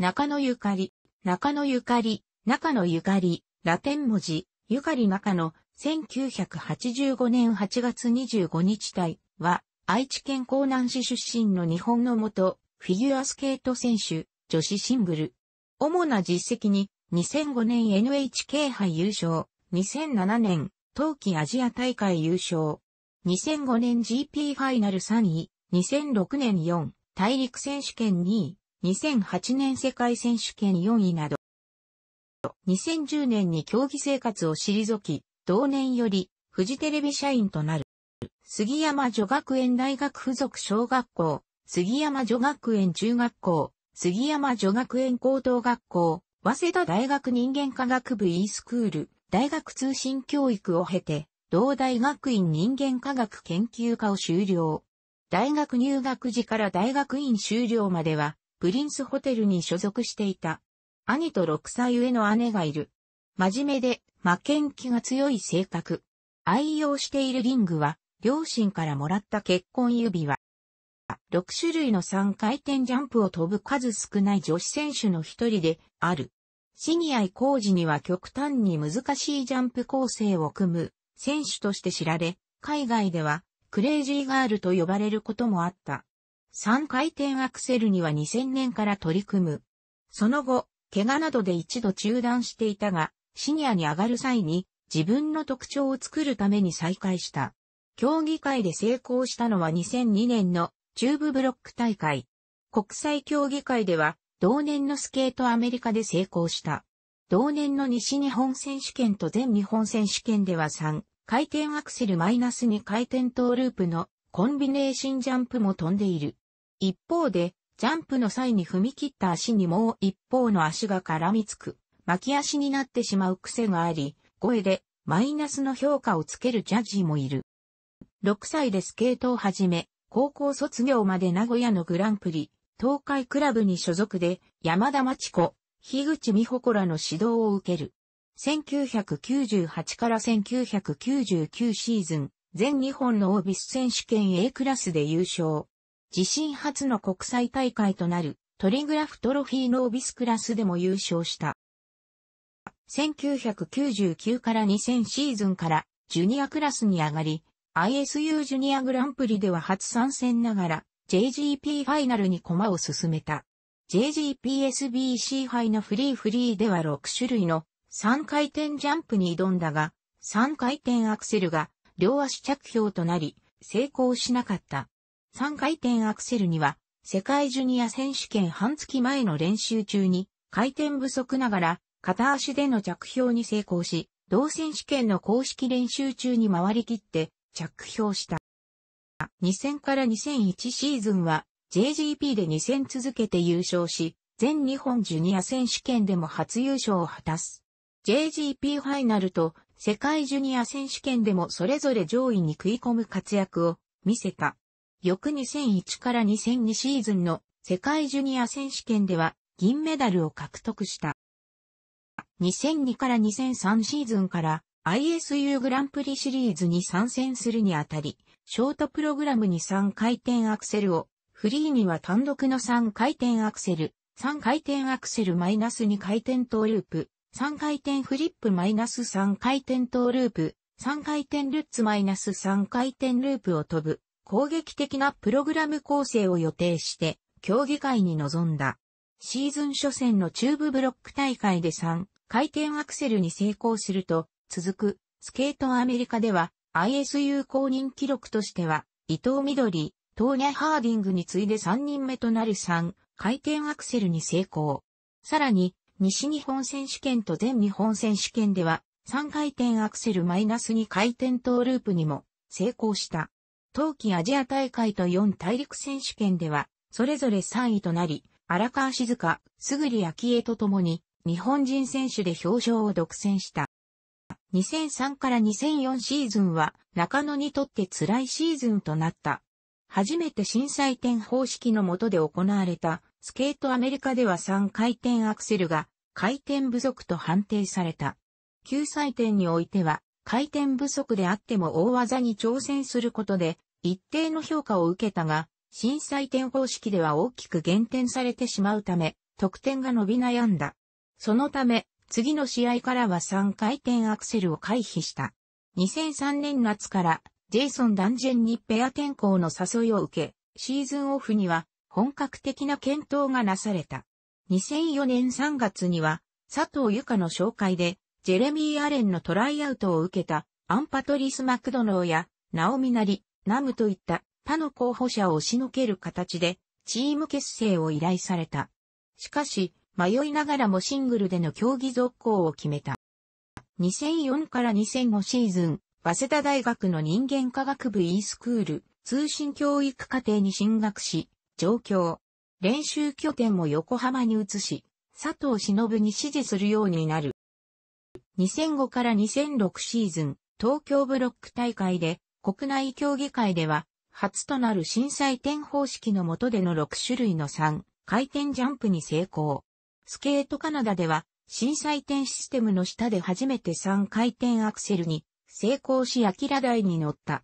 中野ゆかり、中野ゆかり、中野ゆかり、ラテン文字、ゆかり中野、1985年8月25日体は、愛知県江南市出身の日本の元、フィギュアスケート選手、女子シングル。主な実績に、2005年 NHK 杯優勝、2007年、冬季アジア大会優勝、2005年 GP ファイナル3位、2006年4、大陸選手権2位、2008年世界選手権4位など、2010年に競技生活を退き、同年よりフジテレビ社員となる。杉山女学園大学附属小学校、杉山女学園中学校、杉山女学園高等学校、早稲田大学人間科学部 e スクール、大学通信教育を経て、同大学院人間科学研究科を修了。大学入学時から大学院修了までは、プリンスホテルに所属していた。兄と6歳上の姉がいる。真面目で、負けん気が強い性格。愛用しているリングは、両親からもらった結婚指輪。6種類の3回転ジャンプを飛ぶ数少ない女子選手の一人である。シニアイ工事には極端に難しいジャンプ構成を組む選手として知られ、海外ではクレイジーガールと呼ばれることもあった。3回転アクセルには2000年から取り組む。その後、怪我などで一度中断していたが、シニアに上がる際に自分の特徴を作るために再開した。競技会で成功したのは2002年の中部ブロック大会。国際競技会では同年のスケートアメリカで成功した。同年の西日本選手権と全日本選手権では3回転アクセルマイナス2回転トーループのコンビネーションジャンプも飛んでいる。一方で、ジャンプの際に踏み切った足にもう一方の足が絡みつく、巻き足になってしまう癖があり、声でマイナスの評価をつけるジャッジもいる。6歳でスケートを始め、高校卒業まで名古屋のグランプリ、東海クラブに所属で、山田町子、樋口美穂子らの指導を受ける。1998から1999シーズン、全日本のオービス選手権 A クラスで優勝。自身初の国際大会となるトリグラフトロフィーノービスクラスでも優勝した。1999から2000シーズンからジュニアクラスに上がり、ISU ジュニアグランプリでは初参戦ながら JGP ファイナルに駒を進めた。JGPSBC 杯のフリーフリーでは6種類の3回転ジャンプに挑んだが、3回転アクセルが両足着氷となり、成功しなかった。3回転アクセルには、世界ジュニア選手権半月前の練習中に、回転不足ながら、片足での着氷に成功し、同選手権の公式練習中に回り切って着氷した。2000から2001シーズンは JGP で2戦続けて優勝し、全日本ジュニア選手権でも初優勝を果たす。JGP ファイナルと世界ジュニア選手権でもそれぞれ上位に食い込む活躍を見せた。翌2001から2002シーズンの世界ジュニア選手権では銀メダルを獲得した。2002から2003シーズンから ISU グランプリシリーズに参戦するにあたり、ショートプログラムに3回転アクセルを、フリーには単独の3回転アクセル、3回転アクセルマイナス2回転トーループ、3回転フリップマイナス3回転トーループ、3回転ルッツマイナス3回転ループを飛ぶ、攻撃的なプログラム構成を予定して、競技会に臨んだ。シーズン初戦の中部ブロック大会で3回転アクセルに成功すると、続くスケートアメリカでは ISU 公認記録としては伊藤緑、トーニャ・ハーディングに次いで3人目となる3回転アクセルに成功。さらに西日本選手権と全日本選手権では3回転アクセルマイナス2回転トーループにも成功した。冬季アジア大会と4大陸選手権では、それぞれ3位となり、荒川静香、すぐり昭恵と共に、日本人選手で表彰を独占した。2003から2004シーズンは、中野にとって辛いシーズンとなった。初めて震災点方式の下で行われた、スケートアメリカでは3回転アクセルが、回転不足と判定された。救済点においては、回転不足であっても大技に挑戦することで、一定の評価を受けたが、審査点方式では大きく減点されてしまうため、得点が伸び悩んだ。そのため、次の試合からは3回転アクセルを回避した。2003年夏から、ジェイソン・ダンジェンにペア転向の誘いを受け、シーズンオフには本格的な検討がなされた。2004年3月には、佐藤由香の紹介でジェレミー・アレンのトライアウトを受けたアンパトリス・マクドノーやナオミナリ、ナムといった他の候補者を押しのける形でチーム結成を依頼された。しかし、迷いながらもシングルでの競技続行を決めた。2004から2005シーズン、早稲田大学の人間科学部 e スクール通信教育課程に進学し、上京。練習拠点も横浜に移し、佐藤忍に指示するようになる。2005から2006シーズン、東京ブロック大会で、国内競技会では、初となる新採点方式の下での6種類の3回転ジャンプに成功。スケートカナダでは、震災点システムの下で初めて3回転アクセルに成功し明ら台に乗った。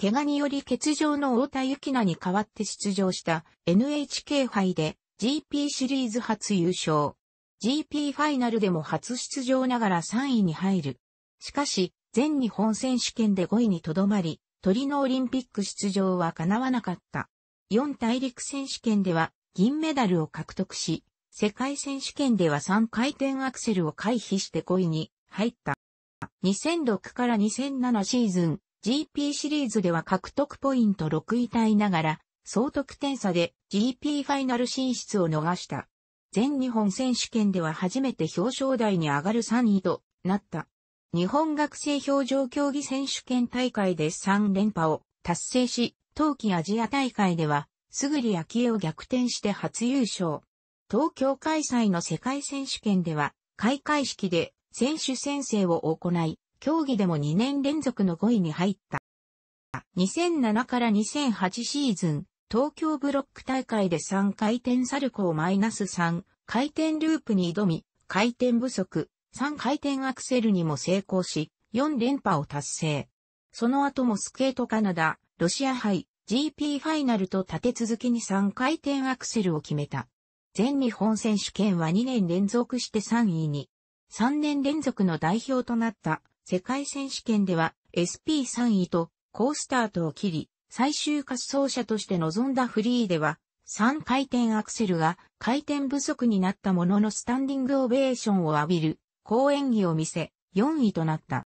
怪我により欠場の太田幸奈に代わって出場した NHK 杯で GP シリーズ初優勝。GP ファイナルでも初出場ながら3位に入る。しかし、全日本選手権で5位にとどまり、トリノオリンピック出場は叶わなかった。4大陸選手権では銀メダルを獲得し、世界選手権では3回転アクセルを回避して5位に入った。2006から2007シーズン GP シリーズでは獲得ポイント6位タイながら総得点差で GP ファイナル進出を逃した。全日本選手権では初めて表彰台に上がる3位となった。日本学生表情競技選手権大会で3連覇を達成し、冬季アジア大会では、すぐり秋江を逆転して初優勝。東京開催の世界選手権では、開会式で選手宣誓を行い、競技でも2年連続の5位に入った。2007から2008シーズン、東京ブロック大会で3回転サルコーマイナス3回転ループに挑み、回転不足、3回転アクセルにも成功し、4連覇を達成。その後もスケートカナダ、ロシア杯、GP ファイナルと立て続けに3回転アクセルを決めた。全日本選手権は2年連続して3位に、3年連続の代表となった世界選手権では SP3 位とースタートを切り、最終滑走者として臨んだフリーでは、3回転アクセルが回転不足になったもののスタンディングオベーションを浴びる好演技を見せ、4位となった。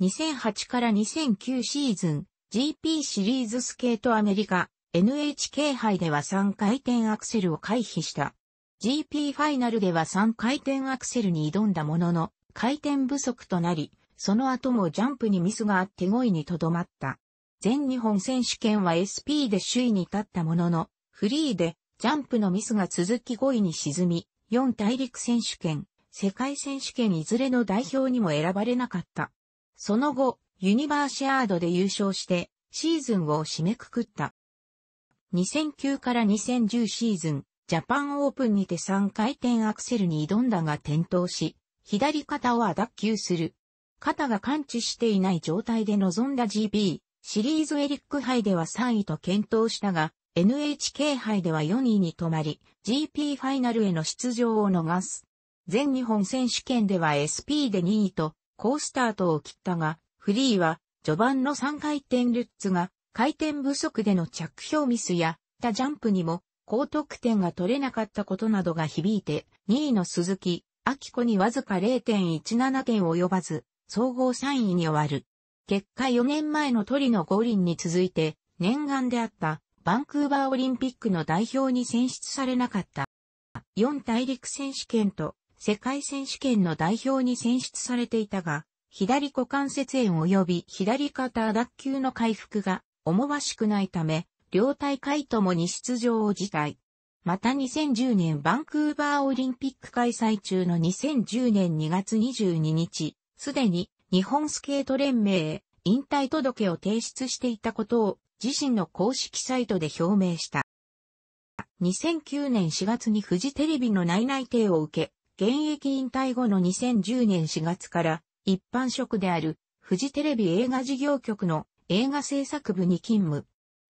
2008から2009シーズン GP シリーズスケートアメリカ NHK 杯では3回転アクセルを回避した。GP ファイナルでは3回転アクセルに挑んだものの回転不足となり、その後もジャンプにミスがあって5位にとどまった。全日本選手権は SP で首位に立ったものの、フリーでジャンプのミスが続き5位に沈み、4大陸選手権、世界選手権いずれの代表にも選ばれなかった。その後、ユニバーシアードで優勝して、シーズンを締めくくった。2009から2010シーズン、ジャパンオープンにて3回転アクセルに挑んだが転倒し、左肩を脱臼する。肩が感知していない状態で臨んだ GB、シリーズエリック杯では3位と検討したが、NHK 杯では4位に止まり、GP ファイナルへの出場を逃す。全日本選手権では SP で2位と、高スタートを切ったが、フリーは、序盤の3回転ルッツが、回転不足での着氷ミスや、他ジャンプにも、高得点が取れなかったことなどが響いて、2位の鈴木、秋子にわずか0.17点及ばず、総合3位に終わる。結果4年前のトリノ五輪に続いて、念願であったバンクーバーオリンピックの代表に選出されなかった。4大陸選手権と世界選手権の代表に選出されていたが、左股関節炎及び左肩脱臼の回復が思わしくないため、両大会ともに出場を辞退。また2010年バンクーバーオリンピック開催中の2010年2月22日、すでに日本スケート連盟へ引退届を提出していたことを自身の公式サイトで表明した。2009年4月にフジテレビの内々定を受け、現役引退後の2010年4月から一般職であるフジテレビ映画事業局の映画制作部に勤務。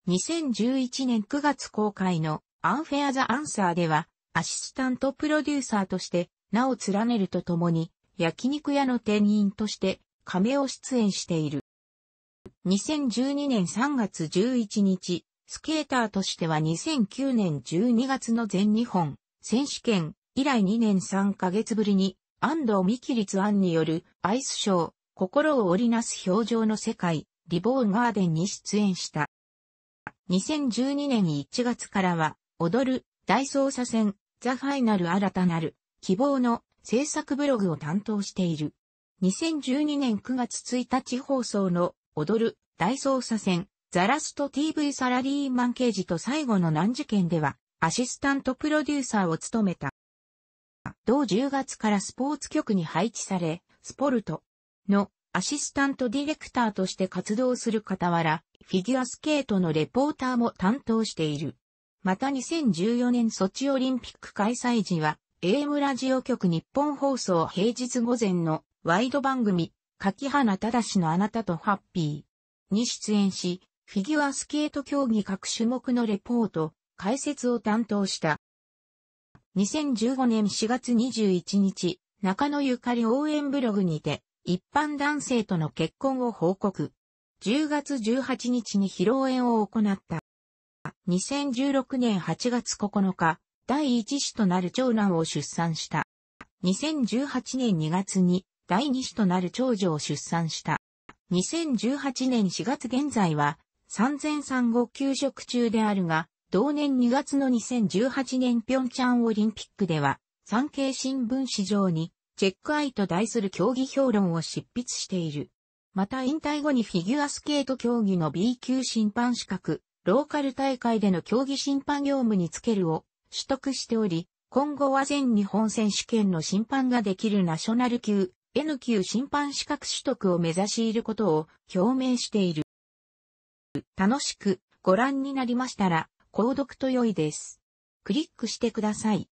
2011年9月公開のアンフェアザ・アンサーではアシスタントプロデューサーとして名を連ねるとともに焼肉屋の店員として亀を出演している。2012年3月11日、スケーターとしては2009年12月の全日本選手権以来2年3ヶ月ぶりに安藤美希律案によるアイスショー心を織りなす表情の世界リボーンガーデンに出演した。2012年1月からは踊る大捜査線ザファイナル新たなる希望の制作ブログを担当している。2012年9月1日放送の踊る大捜査線ザラスト TV サラリーマン刑事と最後の難事件ではアシスタントプロデューサーを務めた。同10月からスポーツ局に配置され、スポルトのアシスタントディレクターとして活動する傍ら、フィギュアスケートのレポーターも担当している。また2014年ソチオリンピック開催時は、AM ラジオ局日本放送平日午前のワイド番組、柿花正のあなたとハッピーに出演し、フィギュアスケート競技各種目のレポート、解説を担当した。2015年4月21日、中野ゆかり応援ブログにて、一般男性との結婚を報告。10月18日に披露宴を行った。2016年8月9日、第一子となる長男を出産した。2018年2月に第二子となる長女を出産した。2018年4月現在は、産前産後休職中であるが、同年2月の2018年平昌オリンピックでは、産経新聞史上に、チェックアイと題する競技評論を執筆している。また引退後にフィギュアスケート競技の B 級審判資格、ローカル大会での競技審判業務につけるを取得しており、今後は全日本選手権の審判ができるナショナル級 N 級審判資格取得を目指していることを表明している。楽しくご覧になりましたら、購読と良いです。クリックしてください。